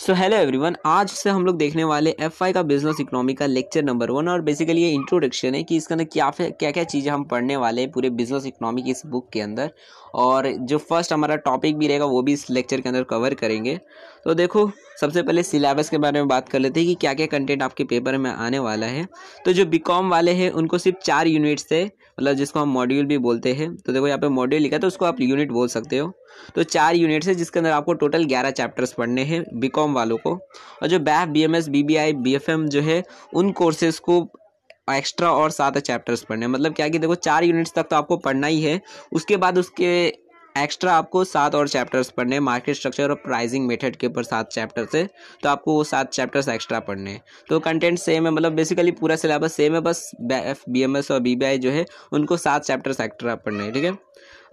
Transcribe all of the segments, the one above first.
So hello everyone आज से हम लोग देखने वाले एफ का बिजनेस इकोनॉमी का लेक्चर नंबर वन और बेसिकली ये इंट्रोडक्शन है कि इसके अंदर क्या क्या क्या चीज़ें हम पढ़ने वाले हैं पूरे बिजनेस इकोनॉमी की इस बुक के अंदर और जो फर्स्ट हमारा टॉपिक भी रहेगा वो भी इस लेक्चर के अंदर कवर करेंगे तो देखो सबसे पहले सिलेबस के बारे में बात कर लेते हैं कि क्या क्या कंटेंट आपके पेपर में आने वाला है तो जो बी वाले हैं उनको सिर्फ चार यूनिट से मतलब जिसको हम मॉड्यूल भी बोलते हैं तो देखो यहाँ पे मॉड्यूल लिखा तो उसको आप यूनिट बोल सकते हो तो चार यूनिट है जिसके अंदर आपको टोटल ग्यारह चैप्टर्स पढ़ने हैं बीकॉम वालों को और जो BAF B M S B B I B F M जो है उन कोर्सेज को एक्स्ट्रा और सात चैप्टर्स पढ़ने हैं मतलब क्या कि देखो चार यूनिट्स तक तो आपको पढ़ना ही है उसके बाद उसके एक्स्ट्रा आपको सात और चैप्टर्स पढ़ने मार्केट स्ट्रक्चर और प्राइसिंग मेथड के ऊपर सात चैप्टर्स है तो आपको वो सात चैप्टर्स एक्स्ट्रा पढ़ने हैं तो कंटेंट सेम है मतलब बेसिकली पूरा सिलेबस सेम है बस बी एम एस और बी बी आई जो है उनको सात चैप्टर्स एक्स्ट्रा पढ़ने हैं ठीक है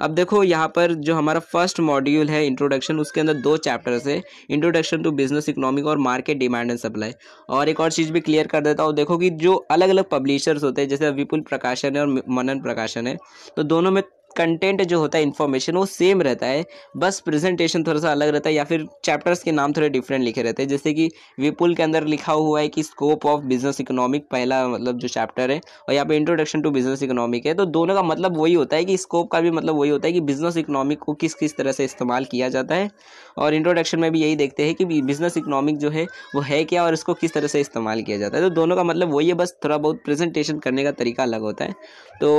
अब देखो यहाँ पर जो हमारा फर्स्ट मॉड्यूल है इंट्रोडक्शन उसके अंदर दो चैप्टर्स है इंट्रोडक्शन टू बिजनेस इकोनॉमिक और मार्केट डिमांड एंड सप्लाई और एक और चीज़ भी क्लियर कर देता हूँ देखो कि जो अलग अलग पब्लिशर्स होते हैं जैसे विपुल प्रकाशन है और मनन प्रकाशन है तो दोनों में कंटेंट जो होता है इन्फॉर्मेशन वो सेम रहता है बस प्रेजेंटेशन थोड़ा सा अलग रहता है या फिर चैप्टर्स के नाम थोड़े डिफरेंट लिखे रहते हैं जैसे कि विपुल के अंदर लिखा हुआ है कि स्कोप ऑफ बिजनेस इकोनॉमिक पहला मतलब जो चैप्टर है और यहाँ पे इंट्रोडक्शन टू बिजनेस इकोनॉमिक है तो दोनों का मतलब वही होता है कि स्कोप का भी मतलब वही होता है कि बिजनेस इकोनॉमिक को किस किस तरह से इस्तेमाल किया जाता है और इंट्रोडक्शन में भी यही देखते हैं कि बिजनेस इकोनॉमिक जो है वो है क्या और इसको किस तरह से इस्तेमाल किया जाता है तो दोनों का मतलब वही है बस थोड़ा बहुत प्रेजेंटेशन करने का तरीका अलग होता है तो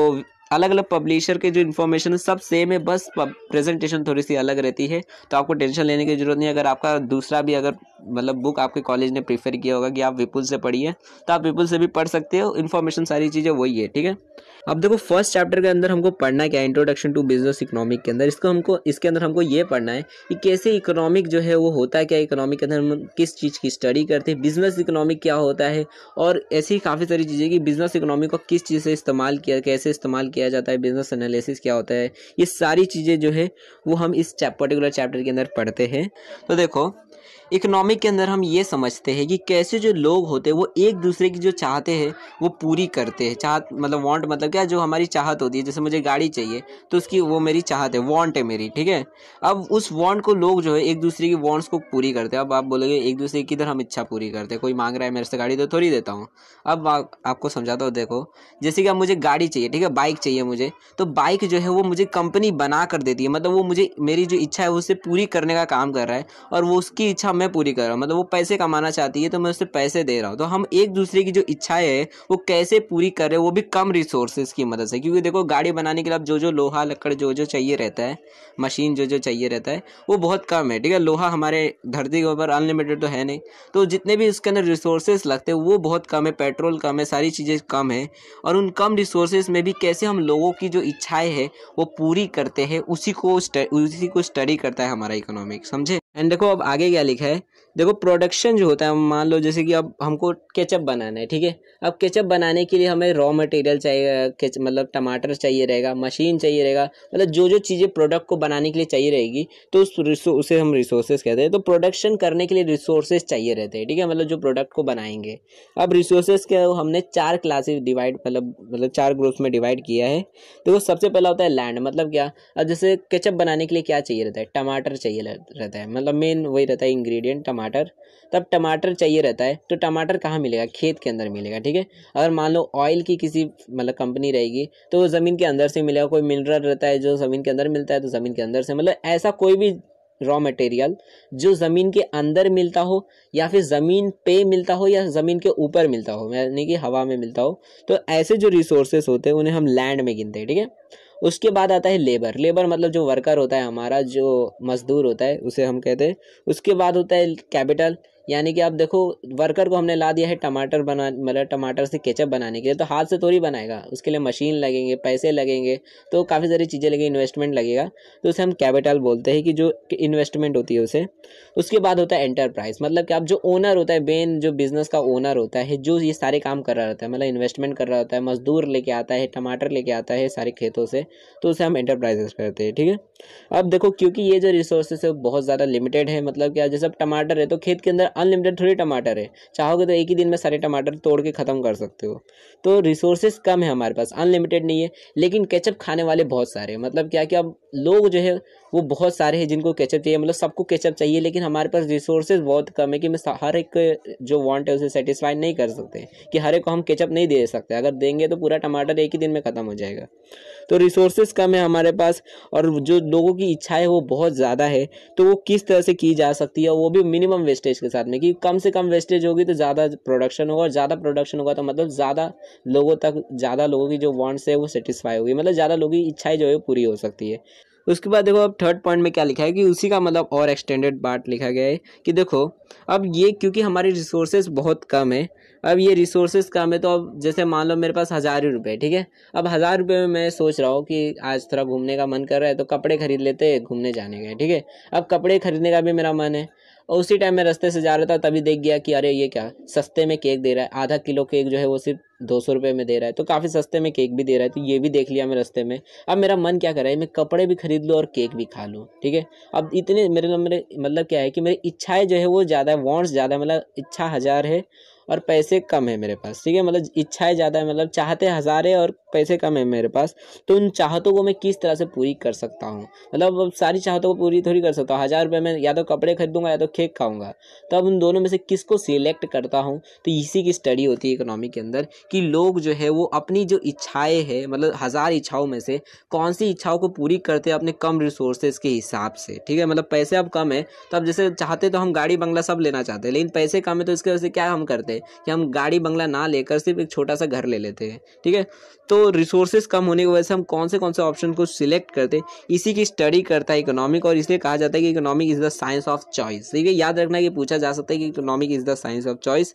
अलग अलग पब्लिशर के जो इन्फॉर्मेशन है सब सेम है बस प्रेजेंटेशन थोड़ी सी अलग रहती है तो आपको टेंशन लेने की ज़रूरत नहीं अगर आपका दूसरा भी अगर मतलब बुक आपके कॉलेज ने प्रीफर किया होगा कि आप विपुल से पढ़िए तो आप विपुल से भी पढ़ सकते हो इन्फॉर्मेशन सारी चीज़ें वही है ठीक है अब देखो फर्स्ट चैप्टर के अंदर हमको पढ़ना क्या है इंट्रोडक्शन टू बिजनेस इकोनॉमिक के अंदर इसको हमको इसके अंदर हमको ये पढ़ना है कि कैसे इकोनॉमिक जो है वो होता है क्या इकोनॉमिक के अंदर हम किस चीज़ की स्टडी करते हैं बिजनेस इकोनॉमिक क्या होता है और ऐसी काफ़ी सारी चीज़ें कि बिजनेस इकोनॉमिक को किस चीज़ से इस्तेमाल किया कैसे इस्तेमाल किया जाता है बिजनेस एनालिसिस क्या होता है ये सारी चीज़ें जो है वो हम इस पर्टिकुलर चैप्टर के अंदर पढ़ते हैं तो देखो इकोनॉमिक के अंदर हम ये समझते हैं कि कैसे जो लोग होते हैं वो एक दूसरे की जो चाहते हैं वो पूरी करते हैं चाह मतलब वांट मतलब क्या जो हमारी चाहत होती है जैसे मुझे गाड़ी चाहिए तो उसकी वो मेरी चाहत है वांट है मेरी ठीक है अब उस वांट को लोग जो है एक दूसरे की वांट्स को पूरी करते हैं अब आप बोलोगे एक दूसरे की इधर हम इच्छा पूरी करते हैं कोई मांग रहा है मेरे से गाड़ी तो थोड़ी देता हूँ अब आ, आपको समझाता हूँ देखो जैसे कि अब मुझे गाड़ी चाहिए ठीक है बाइक चाहिए मुझे तो बाइक जो है वो मुझे कंपनी बना कर देती है मतलब वो मुझे मेरी जो इच्छा है उसे पूरी करने का काम कर रहा है और वो उसकी इच्छा मैं पूरी कर रहा हूँ मतलब वो पैसे कमाना चाहती है तो मैं उससे पैसे दे रहा हूँ तो हम एक दूसरे की जो इच्छाएं है वो कैसे पूरी कर रहे वो भी कम रिसोर्सेज की मदद से क्योंकि देखो गाड़ी बनाने के लिए अब जो जो लोहा लकड़ जो जो चाहिए रहता है मशीन जो जो चाहिए रहता है वो बहुत कम है ठीक है लोहा हमारे धरती के ऊपर अनलिमिटेड तो है नहीं तो जितने भी उसके अंदर रिसोर्सेज लगते हैं वो बहुत कम है पेट्रोल कम है सारी चीज़ें कम है और उन कम रिसोर्सेज में भी कैसे हम लोगों की जो इच्छाएं है वो पूरी करते हैं उसी को उसी को स्टडी करता है हमारा इकोनॉमिक समझे एंड देखो अब आगे क्या लिखा है देखो प्रोडक्शन जो होता है मान लो जैसे कि अब हमको केचप बनाना है ठीक है अब केचप बनाने के लिए हमें रॉ मटेरियल चाहिए मतलब टमाटर चाहिए रहेगा मशीन चाहिए रहेगा मतलब जो जो चीज़ें प्रोडक्ट को बनाने के लिए चाहिए रहेगी तो उस उसे हम रिसोर्सेज कहते हैं तो प्रोडक्शन करने के लिए रिसोर्सेज चाहिए रहते हैं ठीक है मतलब जो प्रोडक्ट को बनाएंगे अब रिसोर्सेज के हमने चार क्लासेज डिवाइड मतलब मतलब चार ग्रुप्स में डिवाइड किया है देखो सबसे पहला होता है लैंड मतलब क्या अब जैसे केचप बनाने के लिए क्या चाहिए रहता है टमाटर चाहिए रहता है मतलब मतलब मेन वही रहता है इंग्रेडिएंट टमाटर तब टमाटर चाहिए रहता है तो टमाटर कहाँ मिलेगा खेत के अंदर मिलेगा ठीक है अगर मान लो ऑयल की किसी मतलब कंपनी रहेगी तो वो ज़मीन के अंदर से मिलेगा कोई मिनरल रहता है जो ज़मीन के अंदर मिलता है तो ज़मीन के अंदर से मतलब ऐसा कोई भी रॉ मटेरियल जो ज़मीन के अंदर मिलता हो या फिर ज़मीन पे मिलता हो या ज़मीन के ऊपर मिलता हो यानी कि हवा में मिलता हो तो ऐसे जो रिसोर्सेस होते हैं उन्हें हम लैंड में गिनते हैं ठीक है उसके बाद आता है लेबर लेबर मतलब जो वर्कर होता है हमारा जो मजदूर होता है उसे हम कहते हैं उसके बाद होता है कैपिटल यानी कि आप देखो वर्कर को हमने ला दिया है टमाटर बना मतलब टमाटर से केचप बनाने के लिए तो हाथ से थोड़ी बनाएगा उसके लिए मशीन लगेंगे पैसे लगेंगे तो काफ़ी सारी चीज़ें लगेंगी इन्वेस्टमेंट लगेगा तो उसे हम कैपिटल बोलते हैं कि जो इन्वेस्टमेंट होती है उसे उसके बाद होता है एंटरप्राइज मतलब कि आप जो ओनर होता है मेन जो बिज़नेस का ओनर होता है जो ये सारे काम कर रहा होता है मतलब इन्वेस्टमेंट कर रहा होता है मजदूर लेके आता है टमाटर लेके आता है सारे खेतों से तो उसे हम एंटरप्राइजेस करते हैं ठीक है अब देखो क्योंकि ये जो रिसोर्सेज है बहुत ज़्यादा लिमिटेड है मतलब कि जैसे अब टमाटर है तो खेत के अंदर अनलिमिटेड थोड़ी टमाटर है चाहोगे तो एक ही दिन में सारे टमाटर तोड़ के ख़त्म कर सकते हो तो रिसोर्सेज कम है हमारे पास अनलिमिटेड नहीं है लेकिन केचप खाने वाले बहुत सारे हैं मतलब क्या कि अब लोग जो है वो बहुत सारे हैं जिनको कैचअप चाहिए मतलब सबको कैचअप चाहिए लेकिन हमारे पास रिसोर्सेज बहुत कम है कि मैं हर एक जो वांट है उसे सेटिस्फाई नहीं कर सकते कि हर एक को हम कैचअप नहीं दे सकते अगर देंगे तो पूरा टमाटर एक ही दिन में ख़त्म हो जाएगा तो रिसोर्सेज कम है हमारे पास और जो लोगों की इच्छाएँ वो बहुत ज़्यादा है तो वो किस तरह से की जा सकती है वो भी मिनिमम वेस्टेज के साथ में कि कम से कम वेस्टेज होगी तो ज़्यादा प्रोडक्शन होगा और ज़्यादा प्रोडक्शन होगा तो मतलब ज़्यादा लोगों तक ज़्यादा लोगों की जो वांट्स है वो सेटिस्फाई होगी मतलब ज़्यादा लोगों की इच्छाएँ जो है पूरी हो सकती है उसके बाद देखो अब थर्ड पॉइंट में क्या लिखा है कि उसी का मतलब और एक्सटेंडेड पार्ट लिखा गया है कि देखो अब ये क्योंकि हमारे रिसोर्सेज बहुत कम है अब ये रिसोर्सेज कम है तो अब जैसे मान लो मेरे पास हज़ार ही रुपये ठीक है अब हज़ार रुपये में मैं सोच रहा हूँ कि आज थोड़ा घूमने का मन कर रहा है तो कपड़े खरीद लेते घूमने जाने का ठीक है अब कपड़े खरीदने का भी मेरा मन है और उसी टाइम मैं रास्ते से जा रहा था तभी देख गया कि अरे ये क्या सस्ते में केक दे रहा है आधा किलो केक जो है वो सिर्फ दो सौ रुपये में दे रहा है तो काफ़ी सस्ते में केक भी दे रहा है तो ये भी देख लिया मैं रास्ते में अब मेरा मन क्या कर रहा है मैं कपड़े भी खरीद लूँ और केक भी खा लूँ ठीक है अब इतने मेरे तो मेरे मतलब क्या है कि मेरी इच्छाएँ जो है वो ज़्यादा है वॉन्ट्स ज़्यादा मतलब इच्छा हज़ार है और पैसे कम है मेरे पास ठीक है मतलब इच्छाएं ज़्यादा है मतलब चाहते हज़ारे और पैसे कम है मेरे पास तो उन चाहतों को मैं किस तरह से पूरी कर सकता हूँ मतलब सारी चाहतों को पूरी थोड़ी कर सकता हूँ हज़ार रुपये में या तो कपड़े खरीदूंगा या तो केक खाऊंगा तो अब उन दोनों में से किसको सिलेक्ट करता हूँ तो इसी की स्टडी होती है इकोनॉमी के अंदर कि लोग जो है वो अपनी जो इच्छाएँ हैं मतलब हज़ार इच्छाओं में से कौन सी इच्छाओं को पूरी करते हैं अपने कम रिसोर्सेज के हिसाब से ठीक है मतलब पैसे अब कम है तो अब जैसे चाहते तो हम गाड़ी बंगला सब लेना चाहते हैं लेकिन पैसे कम है तो इसके वजह से क्या हम करते हैं है कि हम गाड़ी बंगला ना लेकर सिर्फ एक छोटा सा घर ले लेते हैं ठीक है तो रिसोर्सेज कम होने की वजह से हम कौन से कौन से ऑप्शन को सिलेक्ट करते इसी की स्टडी करता है इकोनॉमिक और इसलिए कहा जाता है कि economic is the science of choice ठीक है याद रखना कि पूछा जा सकता है कि economic is the science of choice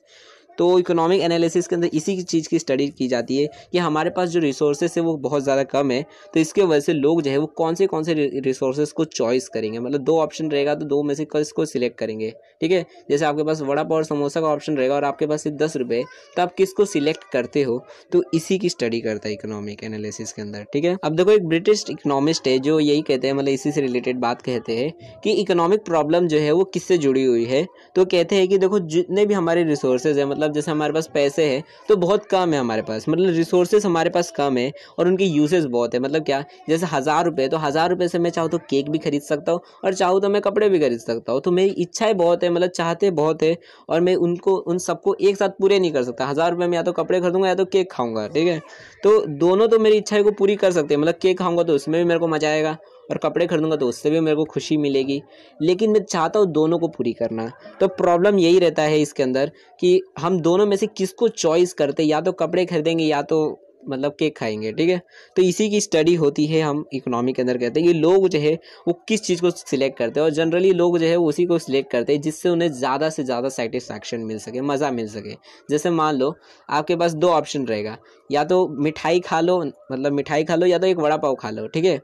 तो इकोनॉमिक एनालिसिस के अंदर इसी चीज़ की स्टडी की जाती है कि हमारे पास जो रिसोर्सेस है वो बहुत ज़्यादा कम है तो इसके वजह से लोग जो है वो कौन से कौन से रिसोर्सेज को चॉइस करेंगे मतलब दो ऑप्शन रहेगा तो दो में से कल इसको सिलेक्ट करेंगे ठीक है जैसे आपके पास वड़ा पाव और समोसा का ऑप्शन रहेगा और आपके पास सिर्फ दस रुपये तो आप किसको सिलेक्ट करते हो तो इसी की स्टडी करता है इकोनॉमिक एनालिसिस के अंदर ठीक है अब देखो एक ब्रिटिश इकोनॉमिस्ट है जो यही कहते हैं मतलब इसी से रिलेटेड बात कहते हैं कि इकोनॉमिक प्रॉब्लम जो है वो किससे जुड़ी हुई है तो कहते हैं कि देखो जितने भी हमारे रिसोर्सेज है मतलब पास जैसे हमारे पास पैसे हैं तो बहुत कम है हमारे पास मतलब रिसोर्सेज हमारे पास कम है और उनके यूसेज बहुत है मतलब क्या जैसे हज़ार रुपये तो हज़ार रुपये से मैं चाहूँ तो केक भी खरीद सकता हूँ और चाहूँ तो मैं कपड़े भी खरीद सकता हूँ तो मेरी इच्छाएँ बहुत है मतलब चाहते बहुत है और मैं उनको उन सबको एक साथ पूरे नहीं कर सकता हज़ार रुपये में या तो कपड़े खरीदूंगा या तो केक खाऊंगा ठीक है तो दोनों तो मेरी इच्छाएँ को पूरी कर सकते हैं मतलब केक खाऊंगा तो उसमें भी मेरे को मजा आएगा और कपड़े खरीदूँगा तो उससे भी मेरे को खुशी मिलेगी लेकिन मैं चाहता हूँ दोनों को पूरी करना तो प्रॉब्लम यही रहता है इसके अंदर कि हम दोनों में से किसको चॉइस करते या तो कपड़े खरीदेंगे या तो मतलब केक खाएंगे ठीक है तो इसी की स्टडी होती है हम इकोनॉमी के अंदर कहते हैं कि लोग जो है वो किस चीज़ को सिलेक्ट करते हैं और जनरली लोग जो है उसी को सिलेक्ट करते हैं जिससे उन्हें ज़्यादा से ज़्यादा सेटिस्फैक्शन मिल सके मज़ा मिल सके जैसे मान लो आपके पास दो ऑप्शन रहेगा या तो मिठाई खा लो मतलब मिठाई खा लो या तो एक वड़ा पाव खा लो ठीक है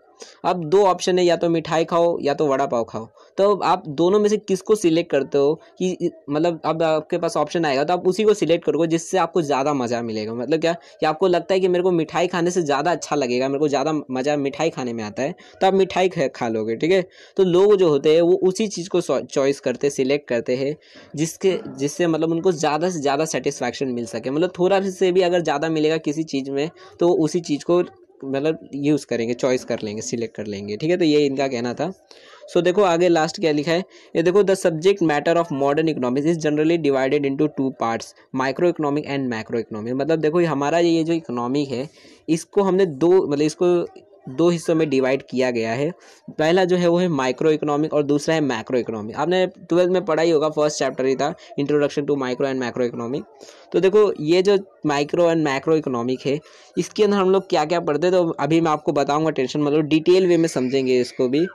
अब दो ऑप्शन है या तो मिठाई खाओ या तो वड़ा पाव खाओ तो आप दोनों में से किसको सिलेक्ट करते हो कि मतलब अब आपके पास ऑप्शन आएगा तो आप उसी को सिलेक्ट करोगे जिससे आपको ज़्यादा मज़ा मिलेगा मतलब क्या कि आपको लगता है कि मेरे को मिठाई खाने से ज़्यादा अच्छा लगेगा मेरे को ज़्यादा मज़ा मिठाई खाने में आता है तो आप मिठाई खा लोगे ठीक है तो लोग जो होते हैं वो उसी चीज़ को चॉइस करते सिलेक्ट करते हैं जिसके जिससे मतलब उनको ज़्यादा से ज़्यादा सेटिस्फैक्शन मिल सके मतलब थोड़ा से भी अगर ज़्यादा मिलेगा किसी चीज़ में तो उसी चीज़ को मतलब यूज़ करेंगे चॉइस कर लेंगे सिलेक्ट कर लेंगे ठीक है तो ये इनका कहना था सो so, देखो आगे लास्ट क्या लिखा है ये देखो the subject matter of modern economic is generally divided into two parts micro economic and macro economic मतलब देखो हमारा ये जो इकोनॉमिक है इसको हमने दो मतलब इसको दो हिस्सों में डिवाइड किया गया है पहला जो है वो है माइक्रो इकोनॉमिक और दूसरा है मैक्रो इकोनॉमिक आपने ट्वेल्थ में पढ़ा ही होगा फर्स्ट चैप्टर ही था introduction to micro and macro economic तो देखो ये जो माइक्रो एंड मैक्रो इकोनॉमिक है इसके अंदर हम लोग क्या क्या पढ़ते तो अभी मैं आपको बताऊंगा टेंशन मतलब डिटेल वे में समझेंगे इसको भी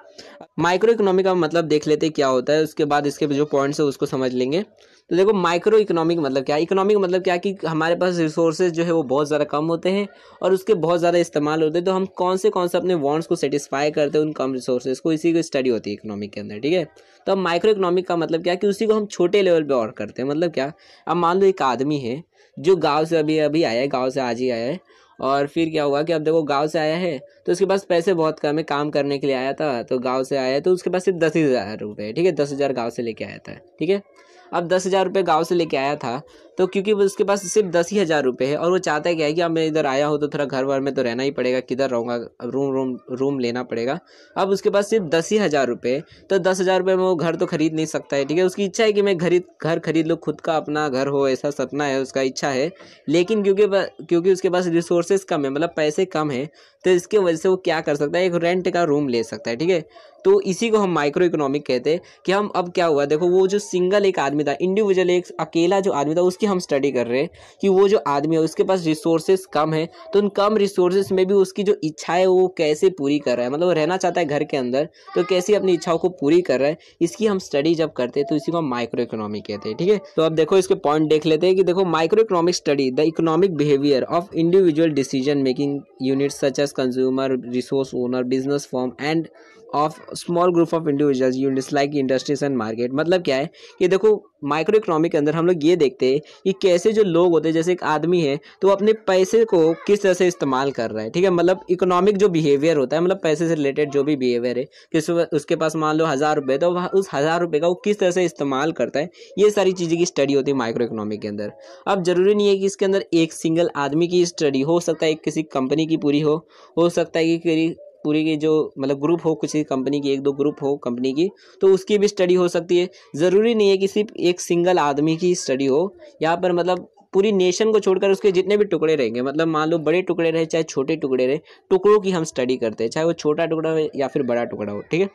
माइक्रो इकोनॉमिक का मतलब देख लेते क्या होता है उसके बाद इसके जो पॉइंट्स है उसको समझ लेंगे तो देखो माइक्रो इकोनॉमिक मतलब क्या इकोनॉमिक मतलब क्या कि हमारे पास रिसोर्सेज जो है वो बहुत ज़्यादा कम होते हैं और उसके बहुत ज़्यादा इस्तेमाल होते हैं तो हम कौन से कौन से अपने वॉन्ट्स को सेटिस्फाई करते हैं उन कम रिसोर्सेज को इसी को स्टडी होती है इकोनॉमिक के अंदर ठीक है तो अब माइक्रो इकोनॉमिक का मतलब क्या कि उसी को हम छोटे लेवल पर और करते हैं मतलब क्या अब मान लो एक आदमी है जो गाँव से अभी अभी आया है गाँव से आज ही आया है और फिर क्या हुआ कि अब देखो गांव से आया है तो उसके पास पैसे बहुत कम है काम करने के लिए आया था तो गांव से आया है तो उसके पास सिर्फ दस हज़ार रुपये ठीक है दस हज़ार गाँव से लेके आया था ठीक है अब दस हज़ार रुपये गाँव से लेके आया था तो क्योंकि उसके पास सिर्फ दस ही हज़ार रुपये है और वो चाहता है क्या है कि अब मैं इधर आया हूँ तो थोड़ा घर वर में तो रहना ही पड़ेगा किधर रहूँगा रूम रूम रूम लेना पड़ेगा अब उसके पास सिर्फ दस ही हज़ार रुपये तो दस हज़ार रुपये में वो घर तो खरीद नहीं सकता है ठीक है उसकी इच्छा है कि मैं खरीद घर खरीद लूँ खुद का अपना घर हो ऐसा सपना है उसका इच्छा है लेकिन क्योंकि क्योंकि उसके पास रिसोर्सेज कम है मतलब पैसे कम है तो इसके वजह से वो क्या कर सकता है एक रेंट का रूम ले सकता है ठीक है तो इसी को हम माइक्रो इकोनॉमिक कहते हैं कि हम अब क्या हुआ देखो वो जो सिंगल एक आदमी था इंडिविजुअल एक अकेला जो आदमी था उसके की हम स्टडी कर रहे हैं कि वो जो आदमी है उसके पास रिसोर्सेज कम है तो उन कम रिसोर्सेज में भी उसकी जो इच्छा है वो कैसे पूरी कर रहा है मतलब वो रहना चाहता है घर के अंदर तो कैसे अपनी इच्छाओं को पूरी कर रहा है इसकी हम स्टडी जब करते हैं तो इसी को हम माइक्रो इकोनॉमी कहते हैं ठीक है तो अब देखो इसके पॉइंट देख लेते हैं कि देखो micro economic study the economic behaviour of individual decision making unit such as consumer resource owner business form and of small group of individuals units like industries and market मतलब क्या है कि देखो माइक्रो इकोनॉमिक के अंदर हम लोग ये देखते हैं कि कैसे जो लोग होते हैं जैसे एक आदमी है तो अपने पैसे को किस तरह से इस्तेमाल कर रहा है ठीक है मतलब इकोनॉमिक जो बिहेवियर होता है मतलब पैसे से रिलेटेड जो भी बिहेवियर है किस उसके पास मान लो हज़ार रुपये तो उस हज़ार रुपये का वो किस तरह से इस्तेमाल करता है ये सारी चीज़ें की स्टडी होती है माइक्रो इकोनॉमिक के अंदर अब ज़रूरी नहीं है कि इसके अंदर एक सिंगल आदमी की स्टडी हो सकता है किसी कंपनी की पूरी हो हो सकता है कि पूरी की जो मतलब ग्रुप हो किसी कंपनी की एक दो ग्रुप हो कंपनी की तो उसकी भी स्टडी हो सकती है ज़रूरी नहीं है कि सिर्फ एक सिंगल आदमी की स्टडी हो यहाँ पर मतलब पूरी नेशन को छोड़कर उसके जितने भी टुकड़े रहेंगे मतलब मान लो बड़े टुकड़े रहे चाहे छोटे टुकड़े रहे टुकड़ों की हम स्टडी करते हैं चाहे वो छोटा टुकड़ा हो या फिर बड़ा टुकड़ा हो ठीक है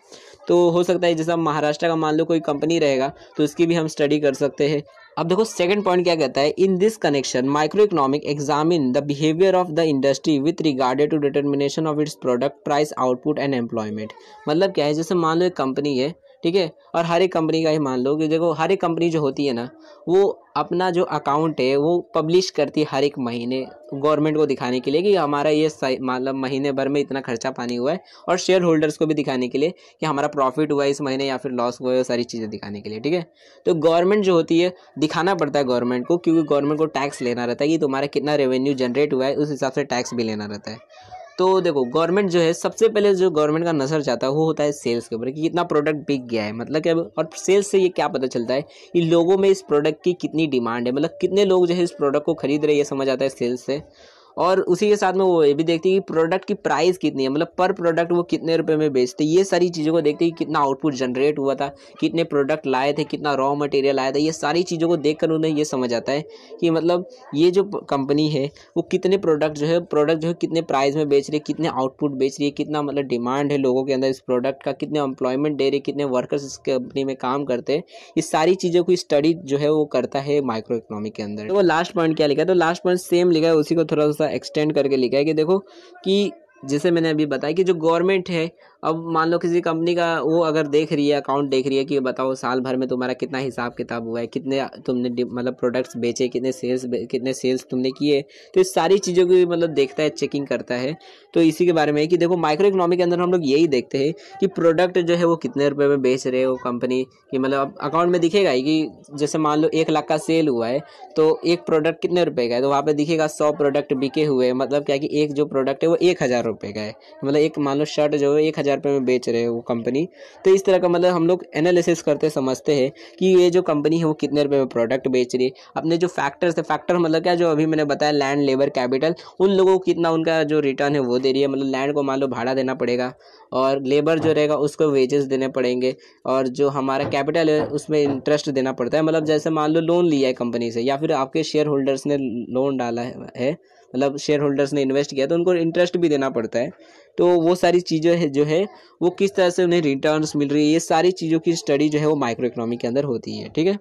तो हो सकता है जैसा महाराष्ट्र का मान लो कोई कंपनी रहेगा तो उसकी भी हम स्टडी कर सकते हैं अब देखो सेकंड पॉइंट क्या कहता है in this connection micro economic examine the behaviour of the industry with regarded to determination of its product price output and employment मतलब क्या है जैसे मान लो एक कंपनी है ठीक है और हर एक कंपनी का ही मान लो कि देखो हर एक कंपनी जो होती है ना वो अपना जो अकाउंट है वो पब्लिश करती है हर एक महीने गवर्नमेंट को दिखाने के लिए कि हमारा ये मतलब महीने भर में इतना खर्चा पानी हुआ है और शेयर होल्डर्स को भी दिखाने के लिए कि हमारा प्रॉफिट हुआ है इस महीने या फिर लॉस हुआ है सारी चीज़ें दिखाने के लिए ठीक है तो गवर्नमेंट जो होती है दिखाना पड़ता है गवर्नमेंट को क्योंकि गवर्नमेंट को टैक्स लेना रहता है कि तुम्हारा कितना रेवेन्यू जनरेट हुआ है उस हिसाब से टैक्स भी लेना रहता है तो देखो गवर्नमेंट जो है सबसे पहले जो गवर्नमेंट का नजर जाता है वो होता है सेल्स के ऊपर कि कितना प्रोडक्ट बिक गया है मतलब कि और सेल्स से ये क्या पता चलता है कि लोगों में इस प्रोडक्ट की कितनी डिमांड है मतलब कितने लोग जो है इस प्रोडक्ट को खरीद रहे ये समझ आता है सेल्स से और उसी के साथ में वो ये भी देखती है कि प्रोडक्ट की प्राइस कितनी है मतलब पर प्रोडक्ट वो कितने रुपए में बेचते ये सारी चीज़ों को देखते हैं कि कितना आउटपुट जनरेट हुआ था कितने प्रोडक्ट लाए थे कितना रॉ मटेरियल आया था ये सारी चीज़ों को देख कर उन्हें ये समझ आता है कि मतलब ये जो कंपनी है वो कितने प्रोडक्ट जो है प्रोडक्ट जो है कितने प्राइस में बेच रही है कितने आउटपुट बेच रही है कितना मतलब डिमांड है लोगों के अंदर इस प्रोडक्ट का कितने एम्प्लॉयमेंट दे रही है कितने वर्कर्स इस कंपनी में काम करते हैं ये सारी चीज़ों की स्टडी जो है वो करता है माइक्रो इकोनॉमिक के अंदर तो वो लास्ट पॉइंट क्या लिखा है तो लास्ट पॉइंट सेम लिखा है उसी को थोड़ा सा एक्सटेंड करके लिखा है कि देखो कि जैसे मैंने अभी बताया कि जो गवर्नमेंट है अब मान लो किसी कंपनी का वो अगर देख रही है अकाउंट देख रही है कि बताओ साल भर में तुम्हारा कितना हिसाब किताब हुआ है कितने तुमने मतलब प्रोडक्ट्स बेचे कितने सेल्स कितने सेल्स तुमने किए तो इस सारी चीज़ों की मतलब देखता है चेकिंग करता है तो इसी के बारे में कि देखो माइक्रो इकोनॉमी के अंदर हम लोग यही देखते हैं कि प्रोडक्ट जो है वो कितने रुपये में बेच रहे हो कंपनी कि मतलब अकाउंट में दिखेगा ही कि जैसे मान लो एक लाख का सेल हुआ है तो एक प्रोडक्ट कितने रुपये का है तो वहाँ पर दिखेगा सौ प्रोडक्ट बिके हुए मतलब क्या कि एक जो प्रोडक्ट है वो एक हज़ार रुपये का है मतलब एक मान लो शर्ट जो है एक हज़ार रुपये में बेच रहे हैं वो कंपनी तो इस तरह का मतलब हम लोग एनालिसिस करते समझते हैं कि ये जो कंपनी है वो कितने रुपये में प्रोडक्ट बेच रही है अपने जो फैक्टर्स है फैक्टर मतलब क्या जो अभी मैंने बताया लैंड लेबर कैपिटल उन लोगों को कितना उनका जो रिटर्न है वो दे रही है मतलब लैंड को मान लो भाड़ा देना पड़ेगा और लेबर जो हाँ। रहेगा उसको वेजेस देने पड़ेंगे और जो हमारा कैपिटल है उसमें इंटरेस्ट देना पड़ता है मतलब जैसे मान लो लोन लिया है कंपनी से या फिर आपके शेयर होल्डर्स ने लोन डाला है मतलब शेयर होल्डर्स ने इन्वेस्ट किया तो उनको इंटरेस्ट भी देना पड़ता है तो वो सारी चीज़ें है जो है वो किस तरह से उन्हें रिटर्न मिल रही है ये सारी चीज़ों की स्टडी जो है वो माइक्रो इकोनॉमी के अंदर होती है ठीक है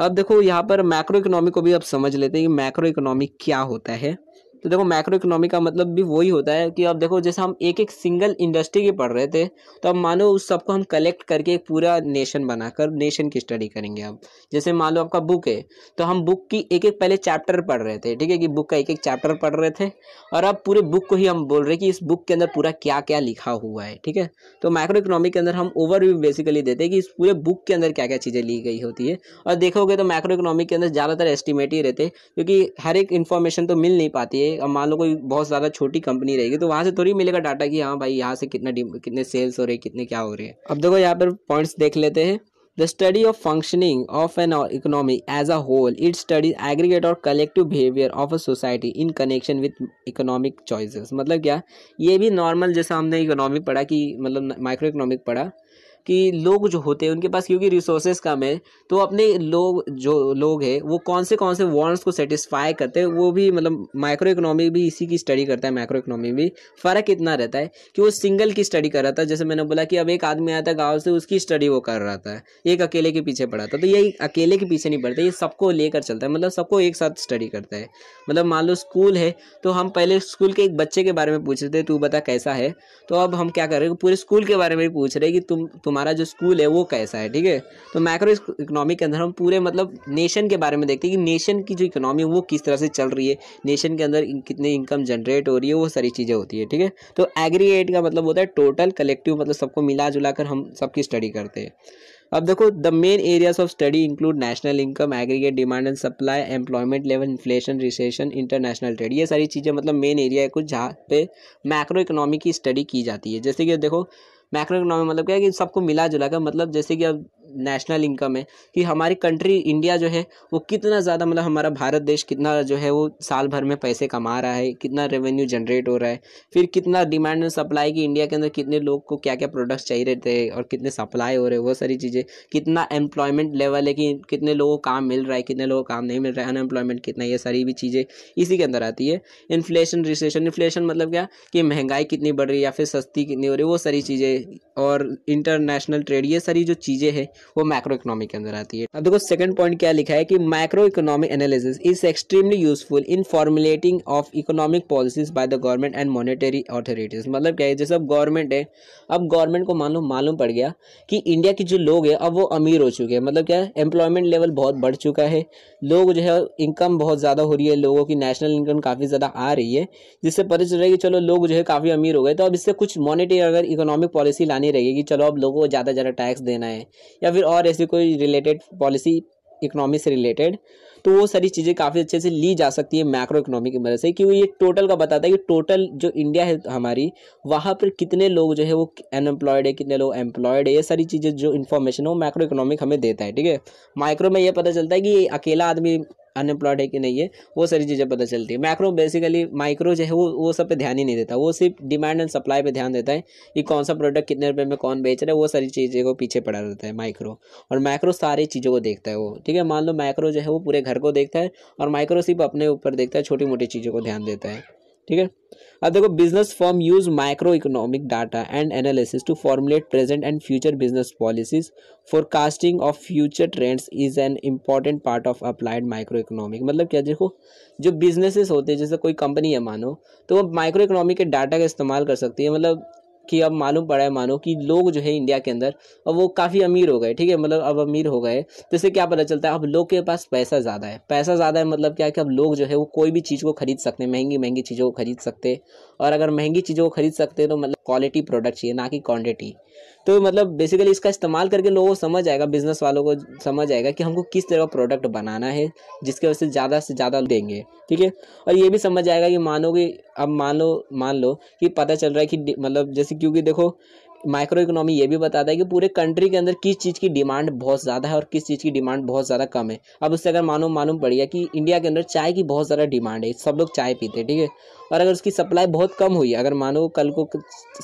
अब देखो यहाँ पर मैक्रो इकोनॉमी को भी अब समझ लेते हैं कि मैक्रो इकोनॉमी क्या होता है तो देखो मैक्रो इकोनॉमी का मतलब भी वही होता है कि अब देखो जैसे हम एक एक सिंगल इंडस्ट्री की पढ़ रहे थे तो अब मानो उस सबको हम कलेक्ट करके एक पूरा नेशन बनाकर नेशन की स्टडी करेंगे अब जैसे मान लो आपका बुक है तो हम बुक की एक एक पहले चैप्टर पढ़ रहे थे ठीक है कि बुक का एक एक चैप्टर पढ़ रहे थे और अब पूरे बुक को ही हम बोल रहे कि इस बुक के अंदर पूरा क्या क्या लिखा हुआ है ठीक है तो माइक्रो इकोनॉमी के अंदर हम ओवरव्यू बेसिकली देते हैं कि इस पूरे बुक के अंदर क्या क्या चीज़ें ली गई होती है और देखोगे तो माइक्रो इकोनॉमी के अंदर ज़्यादातर एस्टिमेट ही रहते क्योंकि हर एक इन्फॉर्मेशन तो मिल नहीं पाती है अब मान लो कोई बहुत ज़्यादा छोटी कंपनी रहेगी तो वहां से थोड़ी मिलेगा डाटा कि हाँ भाई यहाँ से कितना कितने सेल्स हो रहे हैं कितने क्या हो रहे हैं अब देखो यहाँ पर पॉइंट्स देख लेते हैं the study of functioning of an economy as a whole it studies aggregate or collective behaviour of a society in connection with economic choices मतलब क्या ये भी नॉर्मल जैसा हमने इकोनॉमिक पढ़ा कि मतलब माइक्रो इकोनॉमिक पढ़ा कि लोग जो होते हैं उनके पास क्योंकि रिसोर्सेज कम है तो अपने लोग जो लोग हैं वो कौन से कौन से वॉन्ट्स को सेटिस्फाई करते हैं वो भी मतलब माइक्रो इकोनॉमी भी इसी की स्टडी करता है माइक्रो इकोनॉमी भी फ़र्क इतना रहता है कि वो सिंगल की स्टडी कर रहा था जैसे मैंने बोला कि अब एक आदमी आया था गाँव से उसकी स्टडी वो कर रहा था एक अकेले के पीछे पड़ा था तो यही अकेले के पीछे नहीं पड़ता ये सबको लेकर चलता है मतलब सबको एक साथ स्टडी करता है मतलब मान लो स्कूल है तो हम पहले स्कूल के एक बच्चे के बारे में पूछ रहे थे तू बता कैसा है तो अब हम क्या कर रहे हैं पूरे स्कूल के बारे में पूछ रहे हैं कि तुम हमारा जो स्कूल है वो कैसा है ठीक है तो मैक्रो इकोनॉमी के अंदर हम पूरे मतलब नेशन के बारे में देखते हैं कि नेशन की जो इकोनॉमी है वो किस तरह से चल रही है नेशन के अंदर कितनी इनकम जनरेट हो रही है वो सारी चीज़ें होती है ठीक है तो एग्रीगेट का मतलब होता है टोटल कलेक्टिव मतलब सबको मिला जुला कर हम सबकी स्टडी करते हैं अब देखो the main areas of study include national income aggregate demand and supply employment level inflation recession international trade ये सारी चीज़ें मतलब मेन एरिया है कुछ जहाँ पे मैक्रो इकोनॉमी की स्टडी की जाती है जैसे कि देखो मैक्रो इकोनॉमी मतलब क्या है कि सबको मिला जुला कर मतलब जैसे कि अब नेशनल इनकम है कि हमारी कंट्री इंडिया जो है वो कितना ज़्यादा मतलब हमारा भारत देश कितना जो है वो साल भर में पैसे कमा रहा है कितना रेवेन्यू जनरेट हो रहा है फिर कितना डिमांड एंड सप्लाई की इंडिया के अंदर कितने लोग को क्या क्या प्रोडक्ट्स चाहिए रहते हैं और कितने सप्लाई हो रहे हैं वो सारी चीज़ें कितना एम्प्लॉयमेंट लेवल है कि कितने लोगों को काम मिल रहा है कितने लोगों को काम नहीं मिल रहा है अनएम्प्लॉयमेंट कितना ये सारी भी चीज़ें इसी के अंदर आती है इन्फ्लेशन रिसेशन इन्फ्लेशन मतलब क्या कि महंगाई कितनी बढ़ रही है या फिर सस्ती कितनी हो रही है वो सारी चीज़ें और इंटरनेशनल ट्रेड ये सारी जो चीज़ें हैं वो मैक्रो इकोनॉमिक के अंदर आती है अब देखो सेकंड पॉइंट क्या लिखा है कि micro economic analysis is extremely useful in formulating of economic policies by the government and monetary authorities मतलब क्या है जैसे अब गवर्नमेंट है अब गवर्नमेंट को मालूम मालूम पड़ गया कि इंडिया के जो लोग हैं अब वो अमीर हो चुके हैं मतलब क्या है एम्प्लॉयमेंट लेवल बहुत बढ़ चुका है लोग जो है इनकम बहुत ज़्यादा हो रही है लोगों की नेशनल इनकम काफ़ी ज़्यादा आ रही है जिससे पता चल रहा है कि चलो लोग जो है काफ़ी अमीर हो गए तो अब इससे कुछ मॉनिटरी अगर इकोनॉमिक पॉलिसी लानी रहेगी कि चलो अब लोगों को ज़्यादा ज़्यादा टैक्स देना है या फिर और ऐसी कोई रिलेटेड पॉलिसी इकोनॉमी से रिलेटेड तो वो सारी चीज़ें काफ़ी अच्छे से ली जा सकती है मैक्रो इकोनॉमी की मदद से क्योंकि ये टोटल का बताता है कि टोटल जो इंडिया है हमारी वहाँ पर कितने लोग जो है वो अनएम्प्लॉयड है कितने लोग एम्प्लॉयड है ये सारी चीज़ें जो इन्फॉर्मेशन है वो मैक्रो इकोनॉमिक हमें देता है ठीक है माइक्रो में ये पता चलता है कि अकेला आदमी अनएम्प्लॉयड है कि नहीं है वो सारी चीज़ें पता चलती है मैक्रो बेसिकली माइक्रो जो है वो वो सब पे ध्यान ही नहीं देता वो सिर्फ डिमांड एंड सप्लाई पे ध्यान देता है कि कौन सा प्रोडक्ट कितने रुपये में कौन बेच रहा है वो सारी चीज़ें को पीछे पड़ा रहता है माइक्रो और माइक्रो सारी चीज़ों को देखता है वो ठीक है मान लो माइक्रो जो है वो पूरे घर को देखता है और माइक्रो सिर्फ अपने ऊपर देखता है छोटी मोटी चीज़ों को ध्यान देता है ठीक है अब देखो business firm use micro economic data and analysis to formulate present and future business policies forecasting of future trends is an important part of applied micro economic मतलब क्या देखो जो बिजनेसेस होते हैं जैसे कोई कंपनी है मानो तो वो माइक्रो इकोनॉमिक के डाटा का इस्तेमाल कर सकती है मतलब कि अब मालूम पड़ा है मानो कि लोग जो है इंडिया के अंदर अब वो काफ़ी अमीर हो गए ठीक है मतलब अब अमीर हो गए तो इससे क्या पता चलता है अब लोग के पास पैसा ज़्यादा है पैसा ज़्यादा है मतलब क्या है कि अब लोग जो है वो कोई भी चीज़ को खरीद सकते हैं महंगी महंगी चीज़ों को खरीद सकते और अगर महंगी चीज़ों को खरीद सकते हैं तो मतलब क्वालिटी प्रोडक्ट चाहिए ना कि क्वान्टिटी तो मतलब बेसिकली इसका इस्तेमाल करके लोगों को समझ आएगा बिजनेस वालों को समझ आएगा कि हमको किस तरह का प्रोडक्ट बनाना है जिसके वजह से ज़्यादा से ज़्यादा देंगे ठीक है और ये भी समझ आएगा कि मानो कि अब मान लो मान लो कि पता चल रहा है कि मतलब जैसे क्योंकि देखो माइक्रो इकोनॉमी ये भी बताता है कि पूरे कंट्री के अंदर किस चीज़ की डिमांड बहुत ज़्यादा है और किस चीज़ की डिमांड बहुत ज़्यादा कम है अब उससे अगर मालूम मालूम पड़ गया कि इंडिया के अंदर चाय की बहुत ज़्यादा डिमांड है सब लोग चाय पीते हैं ठीक है और अगर उसकी सप्लाई बहुत कम हुई अगर मानो कल को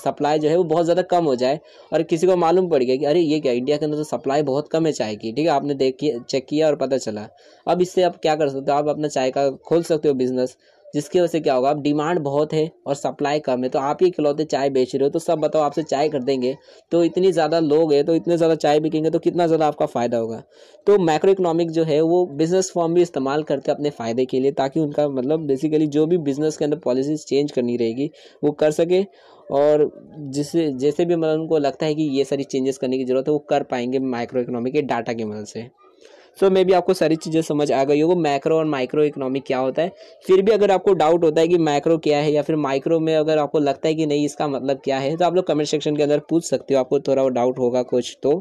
सप्लाई जो है वो बहुत ज़्यादा कम हो जाए और किसी को मालूम पड़ गया कि अरे ये क्या इंडिया के अंदर तो सप्लाई बहुत कम है चाय की ठीक है आपने किया चेक किया और पता चला अब इससे आप क्या कर सकते हो आप अपना चाय का खोल सकते हो बिज़नेस जिसकी वजह से क्या होगा अब डिमांड बहुत है और सप्लाई कम है तो आप ही इकलौते चाय बेच रहे हो तो सब बताओ आपसे चाय कर देंगे तो इतनी ज़्यादा लोग हैं तो इतने ज़्यादा चाय बिकेंगे तो कितना ज़्यादा आपका फ़ायदा होगा तो माइक्रो इकोनॉमिक जो है वो बिज़नेस फॉर्म भी इस्तेमाल करते हैं अपने फ़ायदे के लिए ताकि उनका मतलब बेसिकली जो भी बिज़नेस के अंदर पॉलिसीज चेंज करनी रहेगी वो कर सके और जिससे जैसे भी मतलब उनको लगता है कि ये सारी चेंजेस करने की ज़रूरत है वो कर पाएंगे माइक्रो इकोनॉमिक के डाटा की मदद से सो मे भी आपको सारी चीज़ें समझ आ गई होगी मैक्रो और माइक्रो इकोनॉमिक क्या होता है फिर भी अगर आपको डाउट होता है कि माइक्रो क्या है या फिर माइक्रो में अगर आपको लगता है कि नहीं इसका मतलब क्या है तो आप लोग कमेंट सेक्शन के अंदर पूछ सकते हो आपको थोड़ा डाउट होगा कुछ तो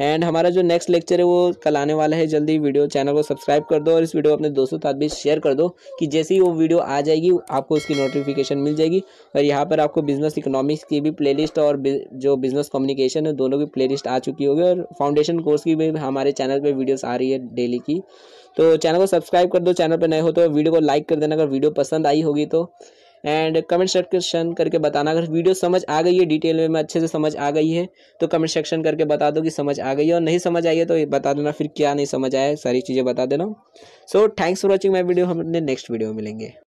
एंड हमारा जो नेक्स्ट लेक्चर है वो कल आने वाला है जल्दी वीडियो चैनल को सब्सक्राइब कर दो और इस वीडियो को अपने दोस्तों के साथ भी शेयर कर दो कि जैसे ही वो वीडियो आ जाएगी आपको उसकी नोटिफिकेशन मिल जाएगी और यहाँ पर आपको बिजनेस इकोनॉमिक्स की भी प्ले और जो बिजनेस कम्युनिकेशन है दोनों की प्ले आ चुकी होगी और फाउंडेशन कोर्स की भी हमारे चैनल पर वीडियोज़ आ रही है डेली की तो चैनल को सब्सक्राइब कर दो चैनल पर नए हो तो वीडियो को लाइक कर देना अगर वीडियो पसंद आई होगी तो एंड कमेंट सेक्शन करके बताना अगर वीडियो समझ आ गई है डिटेल में, मैं अच्छे से समझ आ गई है तो कमेंट सेक्शन करके बता दो कि समझ आ गई है और नहीं समझ आई है तो बता देना फिर क्या नहीं समझ आया सारी चीज़ें बता देना so thanks for watching my video हम अपने नेक्स्ट वीडियो में मिलेंगे